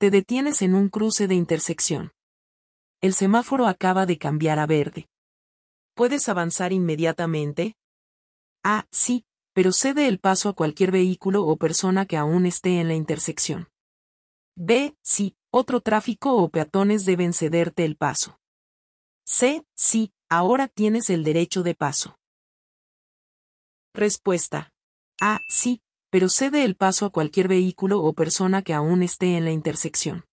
Te detienes en un cruce de intersección. El semáforo acaba de cambiar a verde. ¿Puedes avanzar inmediatamente? A. Ah, sí, pero cede el paso a cualquier vehículo o persona que aún esté en la intersección. B. Sí, otro tráfico o peatones deben cederte el paso. C. Sí, ahora tienes el derecho de paso. Respuesta. A. Sí, pero cede el paso a cualquier vehículo o persona que aún esté en la intersección.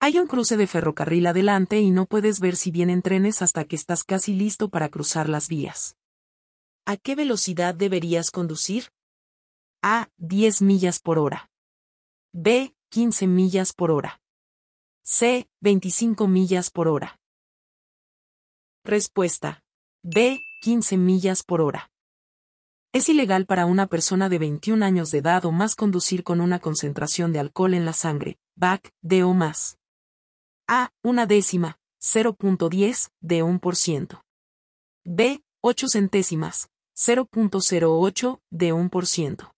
Hay un cruce de ferrocarril adelante y no puedes ver si vienen trenes hasta que estás casi listo para cruzar las vías. ¿A qué velocidad deberías conducir? A. 10 millas por hora. B. 15 millas por hora. C. 25 millas por hora. Respuesta. B. 15 millas por hora. Es ilegal para una persona de 21 años de edad o más conducir con una concentración de alcohol en la sangre, BAC, de o más. A, una décima, 0.10, de 1%. B, 8 centésimas, 0.08, de 1%.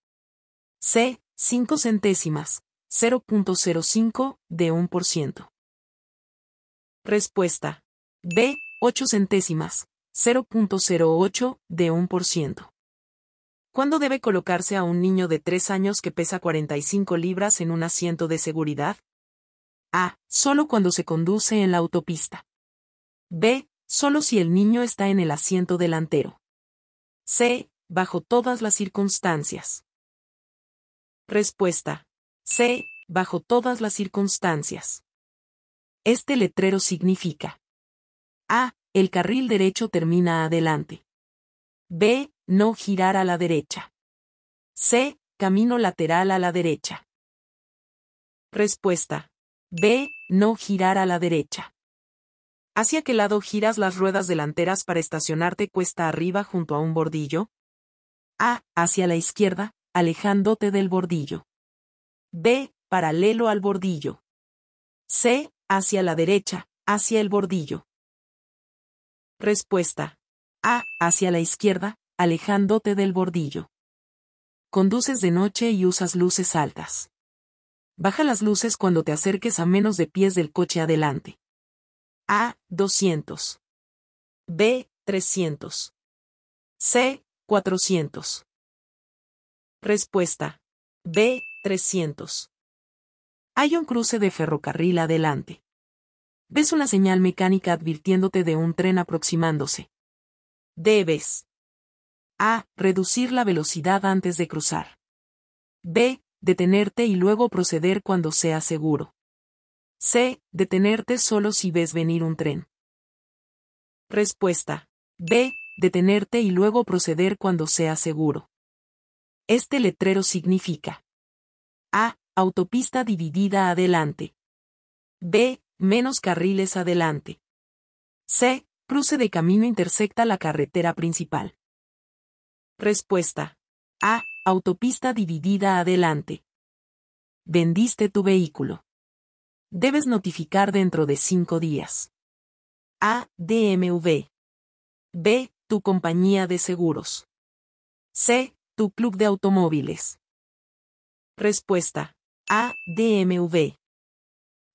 C, 5 centésimas, 0.05, de 1%. Respuesta. B. 8 centésimas, 0.08, de 1%. ¿Cuándo debe colocarse a un niño de 3 años que pesa 45 libras en un asiento de seguridad? A. Solo cuando se conduce en la autopista. B. Solo si el niño está en el asiento delantero. C. Bajo todas las circunstancias. Respuesta. C. Bajo todas las circunstancias. Este letrero significa. A. El carril derecho termina adelante. B no girar a la derecha. C. Camino lateral a la derecha. Respuesta. B. No girar a la derecha. ¿Hacia qué lado giras las ruedas delanteras para estacionarte cuesta arriba junto a un bordillo? A. Hacia la izquierda, alejándote del bordillo. B. Paralelo al bordillo. C. Hacia la derecha, hacia el bordillo. Respuesta. A. Hacia la izquierda, alejándote del bordillo. Conduces de noche y usas luces altas. Baja las luces cuando te acerques a menos de pies del coche adelante. A. 200. B. 300. C. 400. Respuesta. B. 300. Hay un cruce de ferrocarril adelante. Ves una señal mecánica advirtiéndote de un tren aproximándose. Debes a. Reducir la velocidad antes de cruzar. B. Detenerte y luego proceder cuando sea seguro. C. Detenerte solo si ves venir un tren. Respuesta. B. Detenerte y luego proceder cuando sea seguro. Este letrero significa. A. Autopista dividida adelante. B. Menos carriles adelante. C. Cruce de camino intersecta la carretera principal. Respuesta. A. Autopista dividida adelante. Vendiste tu vehículo. Debes notificar dentro de cinco días. A. DMV. B. Tu compañía de seguros. C. Tu club de automóviles. Respuesta. A. DMV.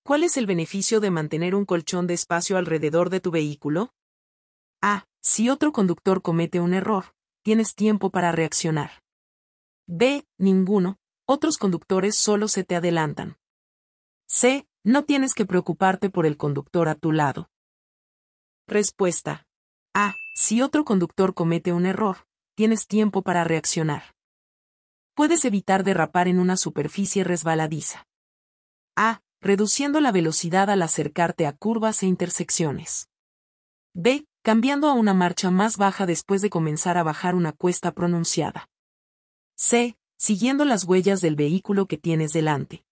¿Cuál es el beneficio de mantener un colchón de espacio alrededor de tu vehículo? A. Si otro conductor comete un error, tienes tiempo para reaccionar. B. Ninguno, otros conductores solo se te adelantan. C. No tienes que preocuparte por el conductor a tu lado. Respuesta. A. Si otro conductor comete un error, tienes tiempo para reaccionar. Puedes evitar derrapar en una superficie resbaladiza. A. Reduciendo la velocidad al acercarte a curvas e intersecciones. B cambiando a una marcha más baja después de comenzar a bajar una cuesta pronunciada. C. Siguiendo las huellas del vehículo que tienes delante.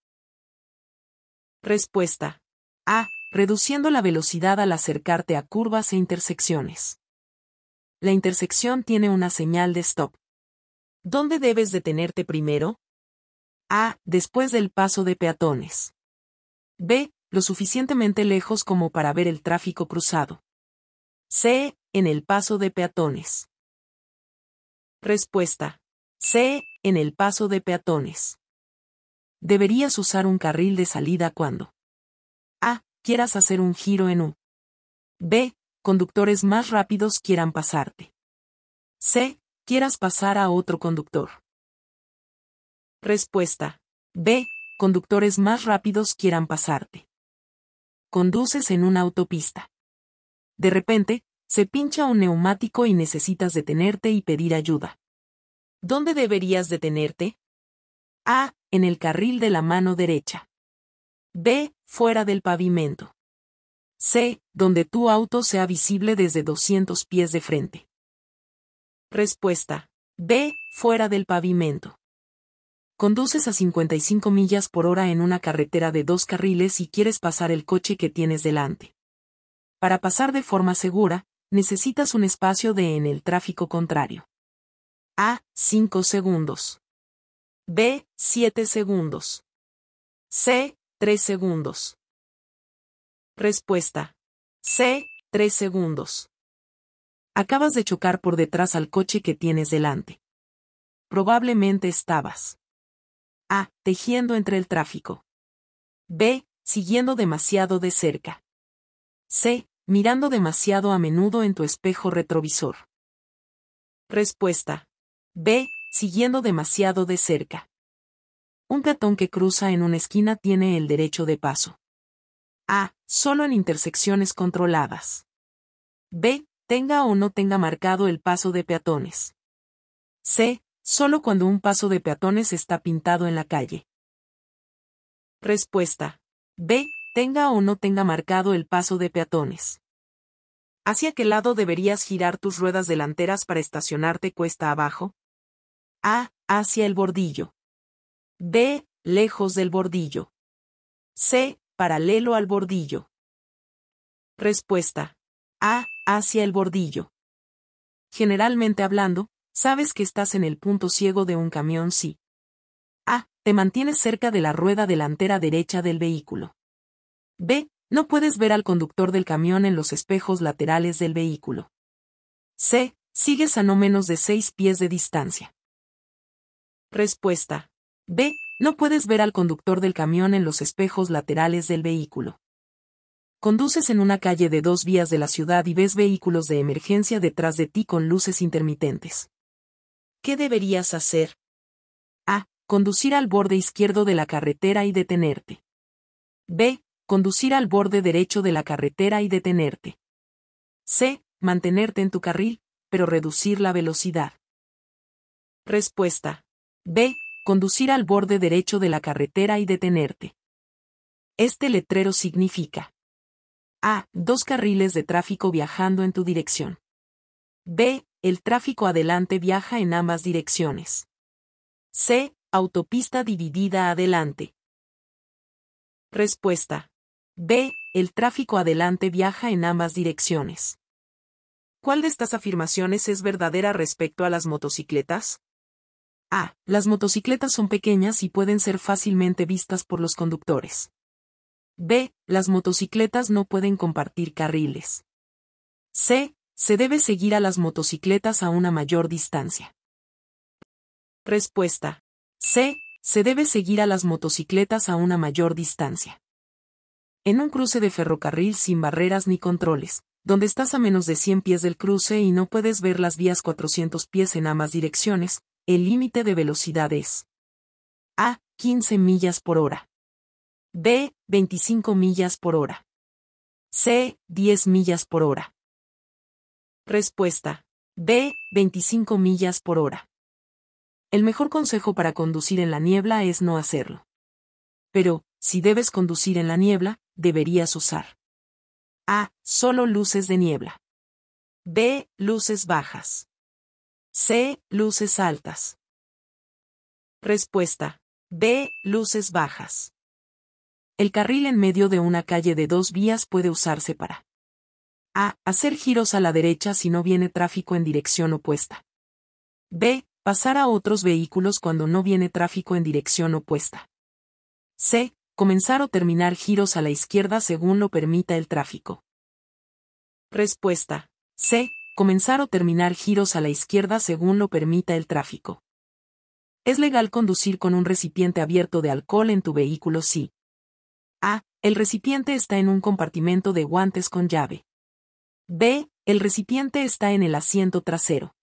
Respuesta. A. Reduciendo la velocidad al acercarte a curvas e intersecciones. La intersección tiene una señal de stop. ¿Dónde debes detenerte primero? A. Después del paso de peatones. B. Lo suficientemente lejos como para ver el tráfico cruzado. C. En el paso de peatones. Respuesta. C. En el paso de peatones. Deberías usar un carril de salida cuando A. Quieras hacer un giro en U. B. Conductores más rápidos quieran pasarte. C. Quieras pasar a otro conductor. Respuesta. B. Conductores más rápidos quieran pasarte. Conduces en una autopista. De repente, se pincha un neumático y necesitas detenerte y pedir ayuda. ¿Dónde deberías detenerte? A. En el carril de la mano derecha. B. Fuera del pavimento. C. Donde tu auto sea visible desde 200 pies de frente. Respuesta. B. Fuera del pavimento. Conduces a 55 millas por hora en una carretera de dos carriles y quieres pasar el coche que tienes delante. Para pasar de forma segura, necesitas un espacio de en el tráfico contrario. A. 5 segundos. B. 7 segundos. C. 3 segundos. Respuesta. C. 3 segundos. Acabas de chocar por detrás al coche que tienes delante. Probablemente estabas. A. Tejiendo entre el tráfico. B. Siguiendo demasiado de cerca. C mirando demasiado a menudo en tu espejo retrovisor. Respuesta. B. Siguiendo demasiado de cerca. Un peatón que cruza en una esquina tiene el derecho de paso. A. Solo en intersecciones controladas. B. Tenga o no tenga marcado el paso de peatones. C. Solo cuando un paso de peatones está pintado en la calle. Respuesta. B tenga o no tenga marcado el paso de peatones. ¿Hacia qué lado deberías girar tus ruedas delanteras para estacionarte cuesta abajo? A. Hacia el bordillo. B. Lejos del bordillo. C. Paralelo al bordillo. Respuesta. A. Hacia el bordillo. Generalmente hablando, sabes que estás en el punto ciego de un camión si. A. Te mantienes cerca de la rueda delantera derecha del vehículo. B. No puedes ver al conductor del camión en los espejos laterales del vehículo. C. Sigues a no menos de seis pies de distancia. Respuesta. B. No puedes ver al conductor del camión en los espejos laterales del vehículo. Conduces en una calle de dos vías de la ciudad y ves vehículos de emergencia detrás de ti con luces intermitentes. ¿Qué deberías hacer? A. Conducir al borde izquierdo de la carretera y detenerte. B conducir al borde derecho de la carretera y detenerte. C. Mantenerte en tu carril, pero reducir la velocidad. Respuesta. B. Conducir al borde derecho de la carretera y detenerte. Este letrero significa. A. Dos carriles de tráfico viajando en tu dirección. B. El tráfico adelante viaja en ambas direcciones. C. Autopista dividida adelante. Respuesta. B. El tráfico adelante viaja en ambas direcciones. ¿Cuál de estas afirmaciones es verdadera respecto a las motocicletas? A. Las motocicletas son pequeñas y pueden ser fácilmente vistas por los conductores. B. Las motocicletas no pueden compartir carriles. C. Se debe seguir a las motocicletas a una mayor distancia. Respuesta. C. Se debe seguir a las motocicletas a una mayor distancia en un cruce de ferrocarril sin barreras ni controles, donde estás a menos de 100 pies del cruce y no puedes ver las vías 400 pies en ambas direcciones, el límite de velocidad es A. 15 millas por hora. B. 25 millas por hora. C. 10 millas por hora. Respuesta. B. 25 millas por hora. El mejor consejo para conducir en la niebla es no hacerlo. Pero, si debes conducir en la niebla, deberías usar. A. Solo luces de niebla. B. Luces bajas. C. Luces altas. Respuesta. B. Luces bajas. El carril en medio de una calle de dos vías puede usarse para a. Hacer giros a la derecha si no viene tráfico en dirección opuesta. B. Pasar a otros vehículos cuando no viene tráfico en dirección opuesta. C comenzar o terminar giros a la izquierda según lo permita el tráfico. Respuesta. C. Comenzar o terminar giros a la izquierda según lo permita el tráfico. Es legal conducir con un recipiente abierto de alcohol en tu vehículo si A. El recipiente está en un compartimento de guantes con llave. B. El recipiente está en el asiento trasero.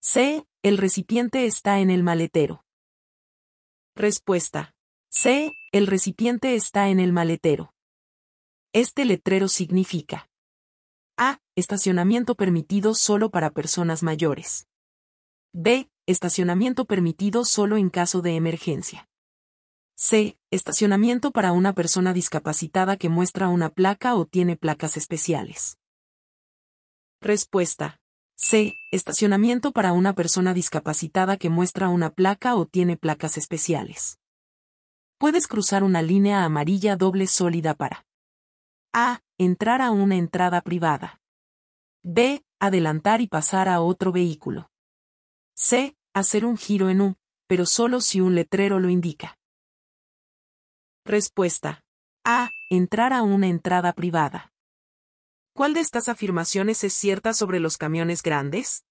C. El recipiente está en el maletero. Respuesta. C. El recipiente está en el maletero. Este letrero significa A. Estacionamiento permitido solo para personas mayores. B. Estacionamiento permitido solo en caso de emergencia. C. Estacionamiento para una persona discapacitada que muestra una placa o tiene placas especiales. Respuesta. C. Estacionamiento para una persona discapacitada que muestra una placa o tiene placas especiales puedes cruzar una línea amarilla doble sólida para a. entrar a una entrada privada. b. adelantar y pasar a otro vehículo. c. hacer un giro en U, pero solo si un letrero lo indica. Respuesta. A. Entrar a una entrada privada. ¿Cuál de estas afirmaciones es cierta sobre los camiones grandes?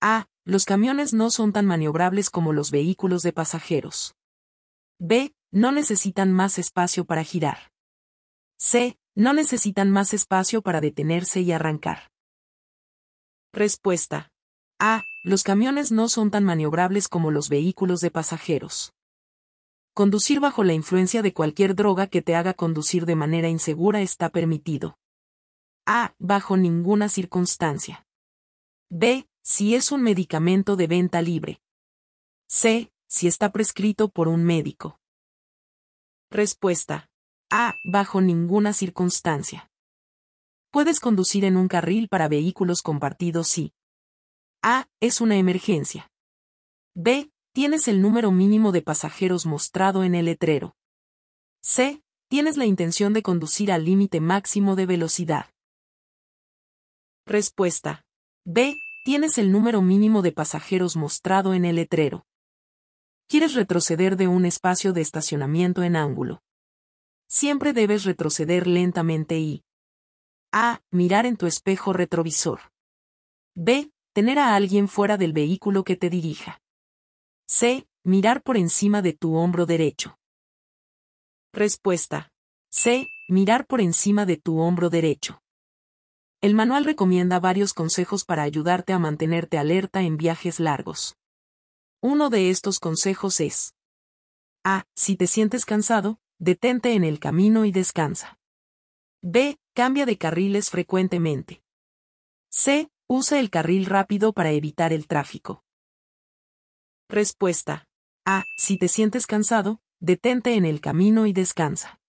A. Los camiones no son tan maniobrables como los vehículos de pasajeros. B no necesitan más espacio para girar. C. No necesitan más espacio para detenerse y arrancar. Respuesta. A. Los camiones no son tan maniobrables como los vehículos de pasajeros. Conducir bajo la influencia de cualquier droga que te haga conducir de manera insegura está permitido. A. Bajo ninguna circunstancia. B. Si es un medicamento de venta libre. C. Si está prescrito por un médico. Respuesta. A. Bajo ninguna circunstancia. Puedes conducir en un carril para vehículos compartidos si A. Es una emergencia. B. Tienes el número mínimo de pasajeros mostrado en el letrero. C. Tienes la intención de conducir al límite máximo de velocidad. Respuesta. B. Tienes el número mínimo de pasajeros mostrado en el letrero quieres retroceder de un espacio de estacionamiento en ángulo. Siempre debes retroceder lentamente y a. Mirar en tu espejo retrovisor. b. Tener a alguien fuera del vehículo que te dirija. c. Mirar por encima de tu hombro derecho. Respuesta. C. Mirar por encima de tu hombro derecho. El manual recomienda varios consejos para ayudarte a mantenerte alerta en viajes largos. Uno de estos consejos es A. Si te sientes cansado, detente en el camino y descansa. B. Cambia de carriles frecuentemente. C. Usa el carril rápido para evitar el tráfico. Respuesta. A. Si te sientes cansado, detente en el camino y descansa.